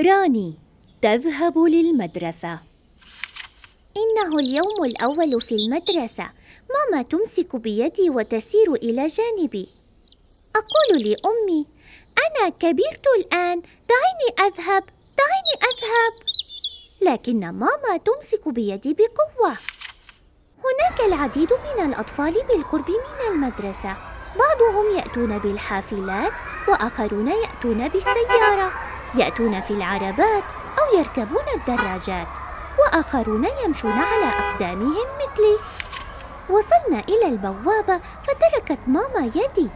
راني تذهب للمدرسة إنه اليوم الأول في المدرسة ماما تمسك بيدي وتسير إلى جانبي أقول لأمي أنا كبرت الآن دعيني أذهب دعيني أذهب لكن ماما تمسك بيدي بقوة هناك العديد من الأطفال بالقرب من المدرسة بعضهم يأتون بالحافلات وآخرون يأتون بالسيارة يأتون في العربات أو يركبون الدراجات وآخرون يمشون على أقدامهم مثلي وصلنا إلى البوابة فتركت ماما يدي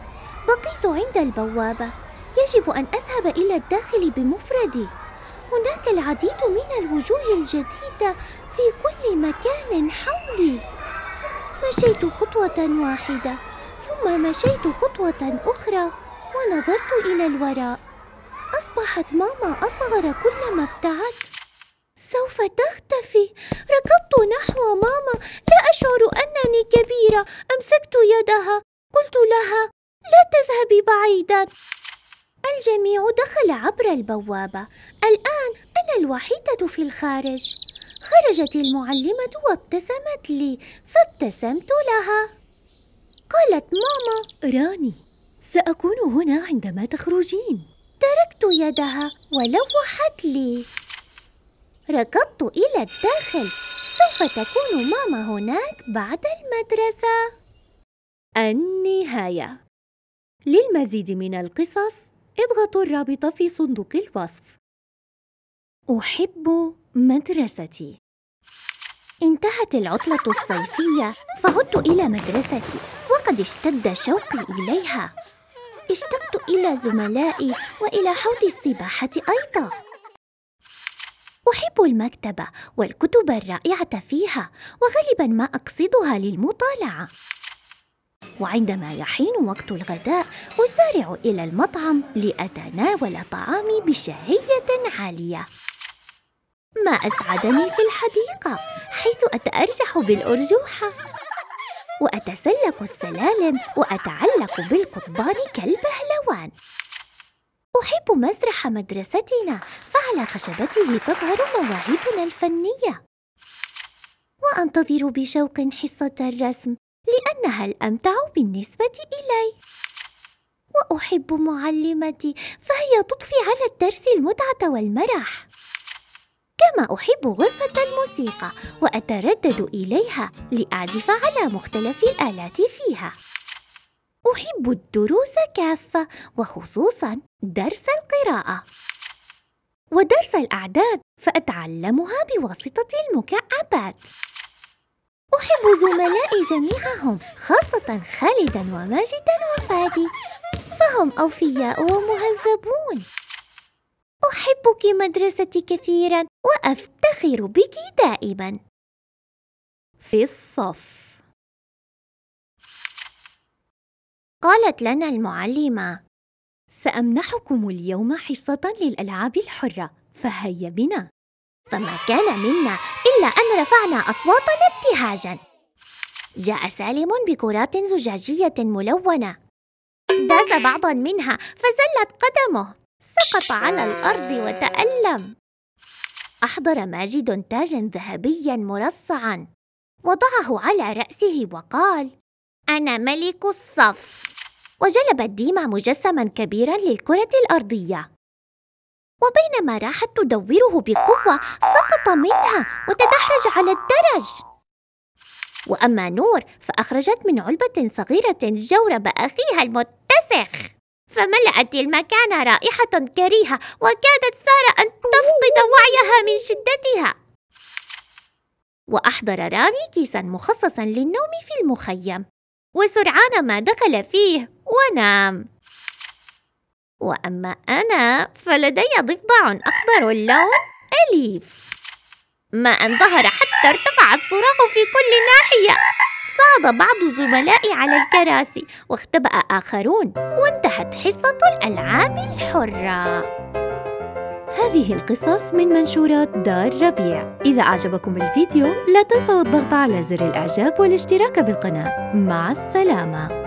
بقيت عند البوابة يجب أن أذهب إلى الداخل بمفردي هناك العديد من الوجوه الجديدة في كل مكان حولي مشيت خطوة واحدة ثم مشيت خطوة أخرى ونظرت إلى الوراء أصبحت ماما أصغر كلما ابتعدت سوف تختفي ركضت نحو ماما لا أشعر أنني كبيرة أمسكت يدها قلت لها لا تذهبي بعيدا الجميع دخل عبر البوابة الآن أنا الوحيدة في الخارج خرجت المعلمة وابتسمت لي فابتسمت لها قالت ماما راني سأكون هنا عندما تخرجين تركت يدها ولوحت لي ركضت إلى الداخل سوف تكون ماما هناك بعد المدرسة النهاية للمزيد من القصص اضغطوا الرابط في صندوق الوصف أحب مدرستي انتهت العطلة الصيفية فعدت إلى مدرستي وقد اشتد شوقي إليها اشتقت إلى زملائي وإلى حوض السباحة أيضا أحب المكتبة والكتب الرائعة فيها وغالبا ما أقصدها للمطالعة وعندما يحين وقت الغداء أسارع إلى المطعم لأتناول طعامي بشهية عالية ما أسعدني في الحديقة حيث أتأرجح بالأرجوحة وأتسلق السلالم وأتعلق بالقضبان كالبهلوان أحب مسرح مدرستنا فعلى خشبته تظهر مواهبنا الفنية وأنتظر بشوق حصة الرسم لأنها الأمتع بالنسبة إلي وأحب معلمتي فهي تضفي على الدرس المتعة والمرح كما أحب غرفة الموسيقى وأتردد إليها لأعزف على مختلف الآلات فيها أحب الدروس كافة وخصوصا درس القراءة ودرس الأعداد فأتعلمها بواسطة المكعبات أحب زملائي جميعهم خاصة خالدا وماجدا وفادي فهم أوفياء ومهذبون أحبك مدرستي كثيرا وأفتخر بك دائما في الصف قالت لنا المعلمة سأمنحكم اليوم حصة للألعاب الحرة فهيا بنا فما كان منا إلا أن رفعنا أصواتنا ابتهاجا جاء سالم بكرات زجاجية ملونة داس بعضا منها فزلت قدمه سقط على الأرض وتألم أحضر ماجد تاجا ذهبيا مرصعا وضعه على رأسه وقال أنا ملك الصف وجلب الديمة مجسما كبيرا للكرة الأرضية وبينما راحت تدوره بقوة سقط منها وتدحرج على الدرج وأما نور فأخرجت من علبة صغيرة جورب أخيها المتسخ فملأت المكان رائحة كريهة وكادت سارة أن تفقد وعيها من شدتها وأحضر رامي كيسا مخصصا للنوم في المخيم وسرعان ما دخل فيه ونام وأما أنا فلدي ضفدع أخضر اللون أليف ما أن ظهر حتى ارتفع الصراخ في كل ناحية فاض بعض زملائي على الكراسي واختبأ آخرون وانتهت حصة الألعاب الحرة هذه القصص من منشورات دار ربيع إذا أعجبكم الفيديو لا تنسوا الضغط على زر الإعجاب والاشتراك بالقناة مع السلامة